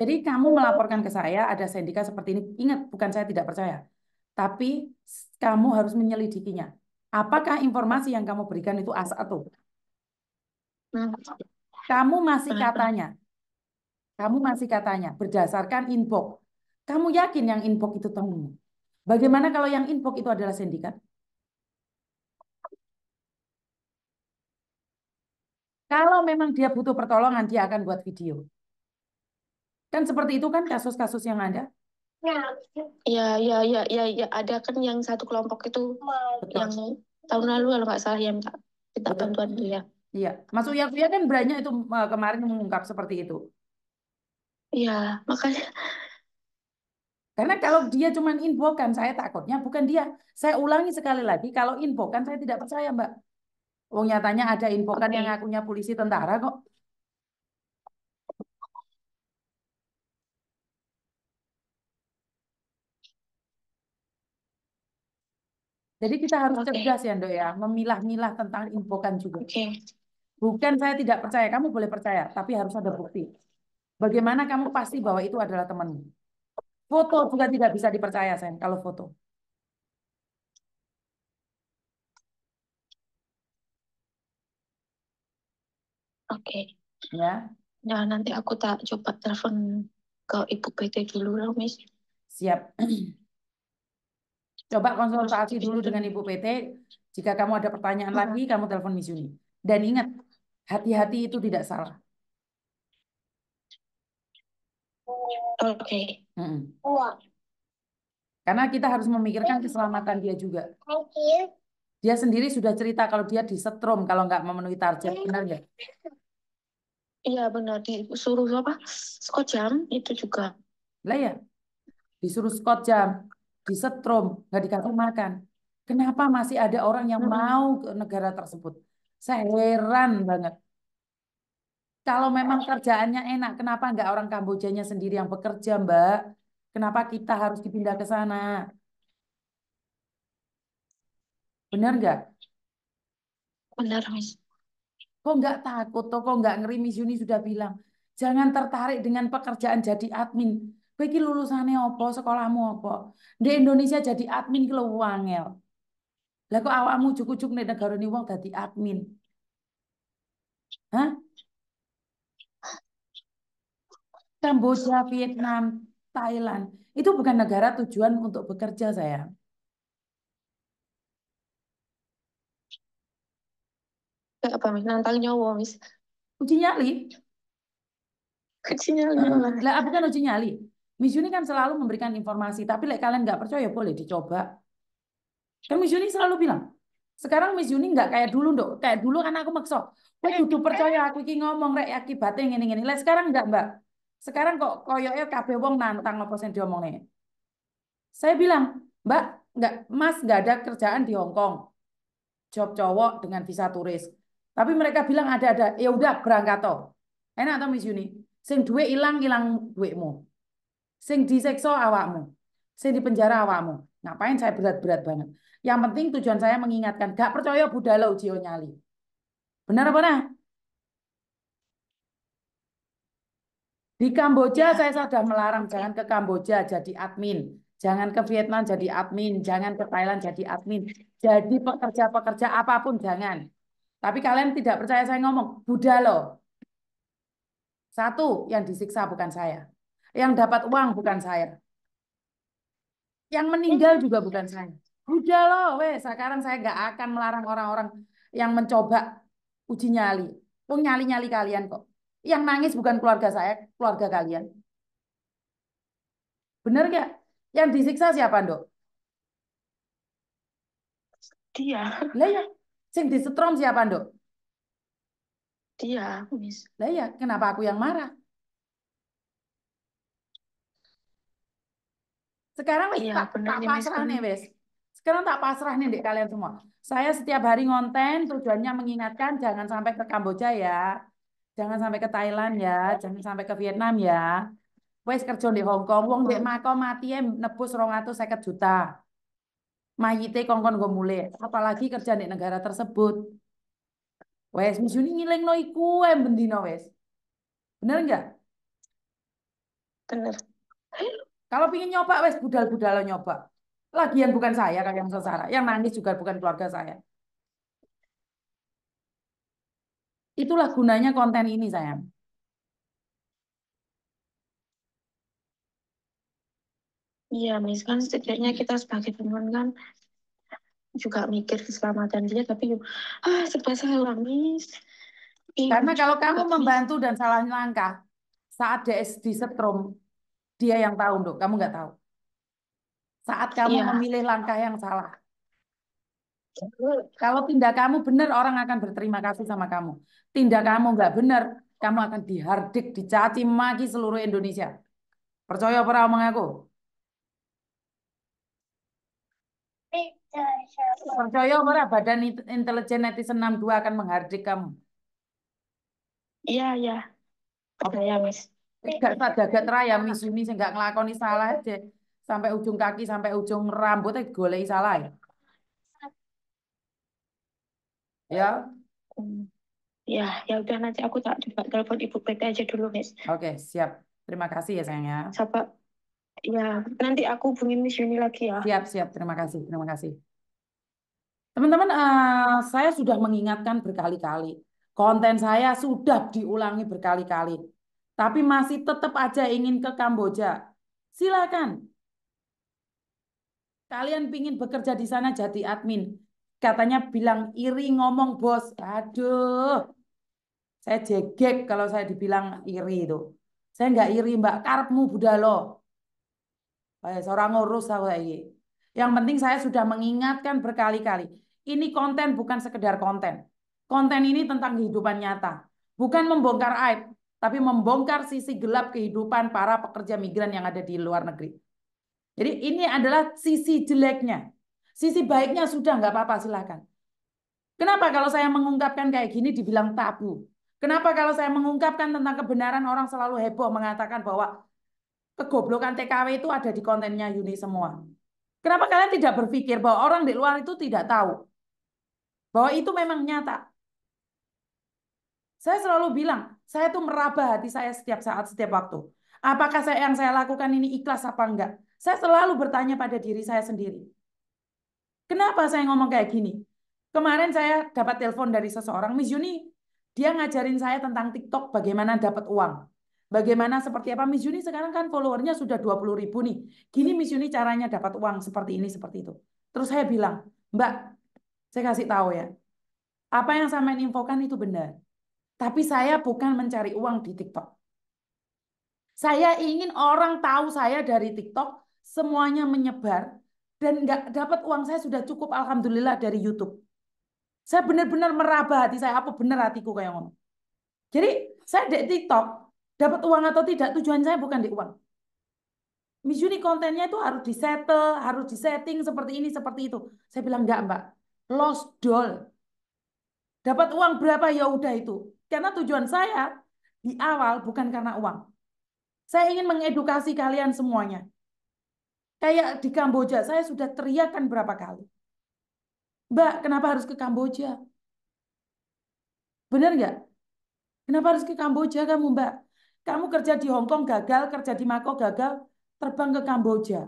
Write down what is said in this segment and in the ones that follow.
Jadi kamu melaporkan ke saya ada sindikat seperti ini. Ingat, bukan saya tidak percaya. Tapi kamu harus menyelidikinya. Apakah informasi yang kamu berikan itu as atau? Kamu masih katanya. Kamu masih katanya berdasarkan info. Kamu yakin yang info itu temu? Bagaimana kalau yang info itu adalah sindikat? Kalau memang dia butuh pertolongan, dia akan buat video. Kan seperti itu kan kasus-kasus yang ada? Ya, ya, ya, ya, ya, ada kan yang satu kelompok itu Betul. yang tahun lalu kalau nggak salah yang minta, minta bantuan dia. Iya, Mas Uya kan beranya itu kemarin mengungkap seperti itu. Iya, makanya. Karena kalau dia cuma infokan, saya takutnya bukan dia. Saya ulangi sekali lagi, kalau infokan saya tidak percaya, Mbak. Wong nyatanya ada infokan okay. yang ngakunya polisi tentara kok. Jadi kita harus okay. cerdas ya Ndo ya, memilah-milah tentang infokan juga. Okay. Bukan saya tidak percaya, kamu boleh percaya, tapi harus ada bukti. Bagaimana kamu pasti bahwa itu adalah temanmu? Foto juga tidak bisa dipercaya, Sen, kalau foto. Oke. Okay. Ya. Nah nanti aku tak coba telepon ke Ibu PT dulu lah, Miss. Siap. Coba iya. konsultasi dulu dengan Ibu PT. Jika kamu ada pertanyaan iya. lagi, kamu telepon Miss Yuni. Dan ingat, hati-hati itu tidak salah. Oke. Okay. Hmm. Iya. Karena kita harus memikirkan keselamatan dia juga. Dia sendiri sudah cerita kalau dia disetrum kalau nggak memenuhi target, benar nggak? Iya benar disuruh apa? Skot jam itu juga. Lah ya, disuruh skot jam disetrum, nggak dikasih makan. Kenapa masih ada orang yang mau ke negara tersebut? Saya heran banget. Kalau memang kerjaannya enak, kenapa nggak orang Kambojanya sendiri yang bekerja, Mbak? Kenapa kita harus dipindah ke sana? Benar nggak? Benar, Miss. Kok nggak takut, kok nggak ngeri? Miss Yuni sudah bilang, jangan tertarik dengan pekerjaan jadi admin kowe iki lulusane apa, sekolahmu apa. Di Indonesia jadi admin ki luwih angel. Lah kok awakmu cukup-cukup nek negarane wong dadi admin. Hah? Kamboja, Vietnam, Thailand. Itu bukan negara tujuan untuk bekerja, saya. apa mis nantang nyowo mis uji nyali uji nyali lah bukan uji nyali Miss Yuni kan selalu memberikan informasi, tapi like, kalian nggak percaya ya boleh dicoba. Kan Miss Yuni selalu bilang, sekarang Miss Yuni nggak kayak dulu dok, kayak dulu kan aku maksa. Kok kudu percaya aku ki ngomong rek akibatnya ngene ngene. Like sekarang nggak mbak. Sekarang kok koyoknya kabeh wong nantang apa sing diomongne. Saya bilang, Mbak, nggak Mas nggak ada kerjaan di Hong Kong. Job cowok dengan visa turis. Tapi mereka bilang ada ada, ya udah berangkat toh. Enak atau Miss Yuni? Sing duit hilang hilang duitmu. Sing disekso awakmu. Sing dipenjara awakmu. Ngapain saya berat-berat banget. Yang penting tujuan saya mengingatkan. Gak percaya budala ujio nyali. Benar apa nah? Di Kamboja ya. saya sudah melarang jangan ke Kamboja jadi admin. Jangan ke Vietnam jadi admin, jangan ke Thailand jadi admin. Jadi pekerja-pekerja apapun jangan. Tapi kalian tidak percaya saya ngomong, Buddha Satu yang disiksa bukan saya. Yang dapat uang bukan saya. Yang meninggal hmm. juga bukan saya. Udah loh, weh, sekarang saya nggak akan melarang orang-orang yang mencoba uji nyali. Wong nyali-nyali kalian kok. Yang nangis bukan keluarga saya, keluarga kalian. Bener gak? Yang disiksa siapa, Dok? Dia. Lah ya, sing disetrom siapa, Dok? Dia, Miss. Lah ya, kenapa aku yang marah? Sekarang wis ya, tak, pasrah nih wis. Sekarang tak pasrah nih dek kalian semua. Saya setiap hari ngonten tujuannya mengingatkan jangan sampai ke Kamboja ya. Jangan sampai ke Thailand ya, jangan sampai ke Vietnam ya. Wes kerja di Hong Kong, wong dek makom mati nebus 250 juta. Mayite kongkon gue mulai, apalagi kerja di negara tersebut. Wes misuni ngiling no iku em eh, bendino wes. Bener enggak? Bener. Kalau pingin nyoba, wes budal-budal nyoba. Lagian bukan saya kan yang sengsara, yang nangis juga bukan keluarga saya. Itulah gunanya konten ini, sayang. Iya, Miss, kan setidaknya kita sebagai teman kan juga mikir keselamatan dia, tapi ah serba salah, Miss. Iya. Karena kalau kamu membantu dan salah langkah, saat DS setrum. Dia yang tahu, dok. Kamu nggak tahu. Saat kamu iya. memilih langkah yang salah. Kalau tindak kamu benar, orang akan berterima kasih sama kamu. Tindak kamu nggak benar, kamu akan dihardik, dicaci maki seluruh Indonesia. Percaya apa omong aku? Percaya apa badan intelijen netizen 62 akan menghardik kamu? Iya, iya. ya, Miss gak gagat raya misuni sing gak nglakoni salah aja sampai ujung kaki sampai ujung rambutnya golei salah ya ya ya ya udah nanti aku tak coba telepon ibu PT aja dulu Miss. oke okay, siap terima kasih ya sayang ya siapa ya nanti aku hubungin Miss Yuni lagi ya siap siap terima kasih terima kasih teman-teman uh, saya sudah mengingatkan berkali-kali konten saya sudah diulangi berkali-kali tapi masih tetap aja ingin ke Kamboja, silakan. Kalian pingin bekerja di sana jadi admin. Katanya bilang iri ngomong bos. Aduh, saya jegek kalau saya dibilang iri itu. Saya nggak iri mbak, Karpmu budalo. Kayak seorang ngurus aku ini. Yang penting saya sudah mengingatkan berkali-kali. Ini konten bukan sekedar konten. Konten ini tentang kehidupan nyata. Bukan membongkar aib tapi membongkar sisi gelap kehidupan para pekerja migran yang ada di luar negeri. Jadi ini adalah sisi jeleknya. Sisi baiknya sudah nggak apa-apa silakan. Kenapa kalau saya mengungkapkan kayak gini dibilang tabu? Kenapa kalau saya mengungkapkan tentang kebenaran orang selalu heboh mengatakan bahwa kegoblokan TKW itu ada di kontennya uni semua? Kenapa kalian tidak berpikir bahwa orang di luar itu tidak tahu bahwa itu memang nyata? Saya selalu bilang, saya tuh meraba hati saya setiap saat, setiap waktu. Apakah saya yang saya lakukan ini ikhlas apa enggak? Saya selalu bertanya pada diri saya sendiri. Kenapa saya ngomong kayak gini? Kemarin saya dapat telepon dari seseorang, Miss Juni, dia ngajarin saya tentang TikTok bagaimana dapat uang. Bagaimana seperti apa Miss Juni sekarang kan followernya sudah 20 ribu nih. Gini Miss Juni caranya dapat uang seperti ini, seperti itu. Terus saya bilang, Mbak, saya kasih tahu ya. Apa yang sama infokan itu benar. Tapi saya bukan mencari uang di TikTok. Saya ingin orang tahu saya dari TikTok, semuanya menyebar, dan nggak dapat uang saya sudah cukup alhamdulillah dari YouTube. Saya benar-benar meraba hati saya, apa benar hatiku kayak ngomong. Jadi saya di TikTok, dapat uang atau tidak, tujuan saya bukan di uang. Miss Juni kontennya itu harus disetel, harus disetting seperti ini, seperti itu. Saya bilang enggak mbak, lost doll. Dapat uang berapa ya udah itu. Karena tujuan saya di awal bukan karena uang. Saya ingin mengedukasi kalian semuanya. Kayak di Kamboja, saya sudah teriakan berapa kali. Mbak, kenapa harus ke Kamboja? Benar nggak? Kenapa harus ke Kamboja kamu, Mbak? Kamu kerja di Hong Kong gagal, kerja di Mako gagal, terbang ke Kamboja.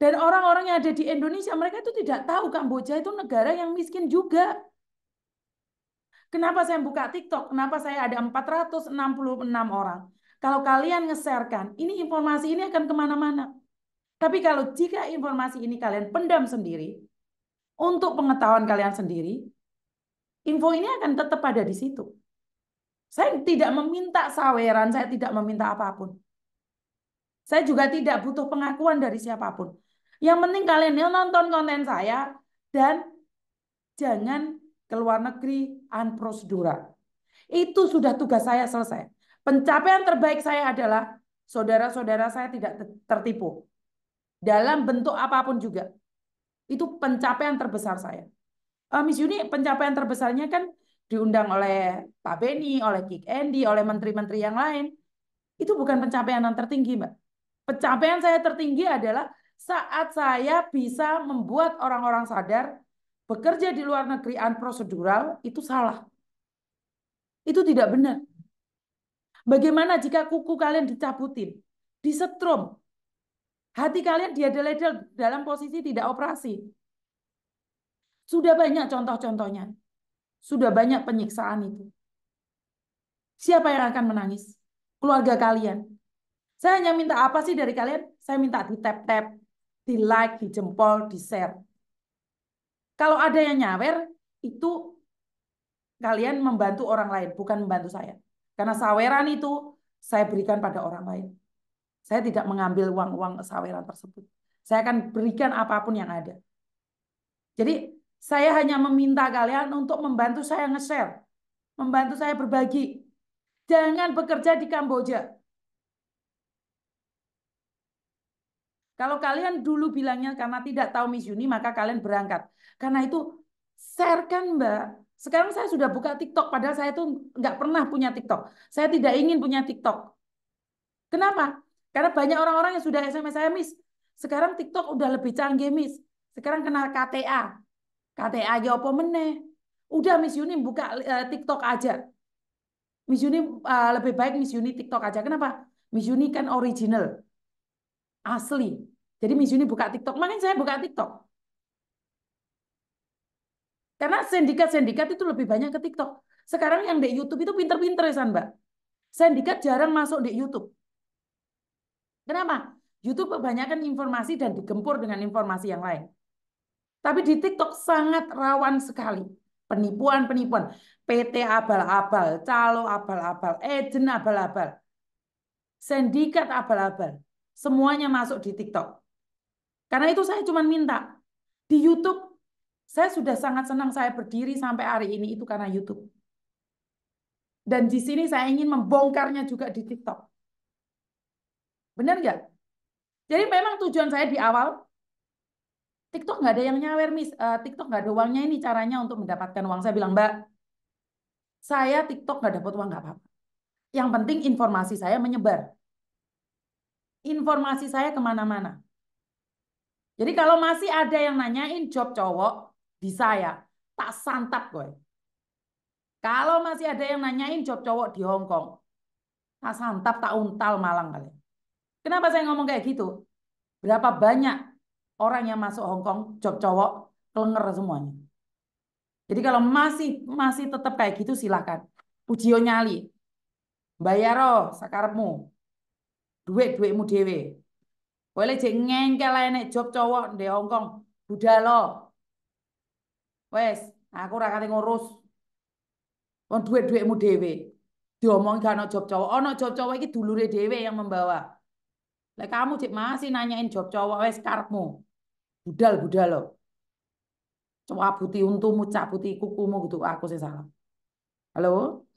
Dan orang-orang yang ada di Indonesia, mereka itu tidak tahu Kamboja itu negara yang miskin juga. Kenapa saya buka TikTok? Kenapa saya ada 466 orang? Kalau kalian ngeserkan, ini informasi ini akan kemana-mana. Tapi kalau jika informasi ini kalian pendam sendiri, untuk pengetahuan kalian sendiri, info ini akan tetap ada di situ. Saya tidak meminta saweran, saya tidak meminta apapun. Saya juga tidak butuh pengakuan dari siapapun. Yang penting kalian nonton konten saya dan jangan ke luar negeri, prosedural. Itu sudah tugas saya selesai. Pencapaian terbaik saya adalah saudara-saudara saya tidak tertipu. Dalam bentuk apapun juga. Itu pencapaian terbesar saya. Uh, Miss Yuni, pencapaian terbesarnya kan diundang oleh Pak Beni, oleh Kik Andy, oleh menteri-menteri yang lain. Itu bukan pencapaian yang tertinggi, Mbak. Pencapaian saya tertinggi adalah saat saya bisa membuat orang-orang sadar bekerja di luar negeri prosedural itu salah. Itu tidak benar. Bagaimana jika kuku kalian dicabutin, disetrum, hati kalian diadel-adel dalam posisi tidak operasi? Sudah banyak contoh-contohnya. Sudah banyak penyiksaan itu. Siapa yang akan menangis? Keluarga kalian. Saya hanya minta apa sih dari kalian? Saya minta di tap-tap, di like, di jempol, di share. Kalau ada yang nyawer, itu kalian membantu orang lain, bukan membantu saya. Karena saweran itu saya berikan pada orang lain. Saya tidak mengambil uang-uang saweran tersebut. Saya akan berikan apapun yang ada. Jadi saya hanya meminta kalian untuk membantu saya nge-share. Membantu saya berbagi. Jangan bekerja di Kamboja. Kalau kalian dulu bilangnya karena tidak tahu Miss Yuni, maka kalian berangkat. Karena itu share kan Mbak. Sekarang saya sudah buka TikTok, padahal saya itu nggak pernah punya TikTok. Saya tidak ingin punya TikTok. Kenapa? Karena banyak orang-orang yang sudah SMS saya, Miss. Sekarang TikTok udah lebih canggih, Miss. Sekarang kenal KTA. KTA ya apa meneh? Udah Miss Yuni buka eh, TikTok aja. Miss Yuni eh, lebih baik Miss Yuni TikTok aja. Kenapa? Miss Yuni kan original asli. Jadi Miss Yuni buka TikTok, makanya saya buka TikTok. Karena sindikat-sindikat itu lebih banyak ke TikTok. Sekarang yang di YouTube itu pinter-pinter ya, Mbak. Sindikat jarang masuk di YouTube. Kenapa? YouTube kebanyakan informasi dan digempur dengan informasi yang lain. Tapi di TikTok sangat rawan sekali. Penipuan-penipuan. PT abal-abal, calo abal-abal, agent abal-abal. Sindikat abal-abal semuanya masuk di TikTok. Karena itu saya cuma minta. Di YouTube, saya sudah sangat senang saya berdiri sampai hari ini itu karena YouTube. Dan di sini saya ingin membongkarnya juga di TikTok. Benar nggak? Jadi memang tujuan saya di awal, TikTok nggak ada yang nyawer, Miss. Eh, TikTok nggak ada uangnya ini caranya untuk mendapatkan uang. Saya bilang, Mbak, saya TikTok nggak dapat uang nggak apa-apa. Yang penting informasi saya menyebar informasi saya kemana-mana. Jadi kalau masih ada yang nanyain job cowok di saya, tak santap gue. Kalau masih ada yang nanyain job cowok di Hong Kong, tak santap, tak untal malang kali. Kenapa saya ngomong kayak gitu? Berapa banyak orang yang masuk Hong Kong job cowok kelenger semuanya. Jadi kalau masih masih tetap kayak gitu silahkan. Ujio nyali. Bayaro sakarepmu duit mu dewe. boleh jek ngengkel enek job cowok di Hongkong budalo wes aku ora kate ngurus kon duit-duitmu dhewe diomongi gak ono job cowok ono job cowok iki dulure dhewe yang membawa Lah kamu cek masih nanyain job cowok wes karepmu. Budal budal lo. Cowok buti untumu, cak buti kukumu gitu aku sih salah. Halo?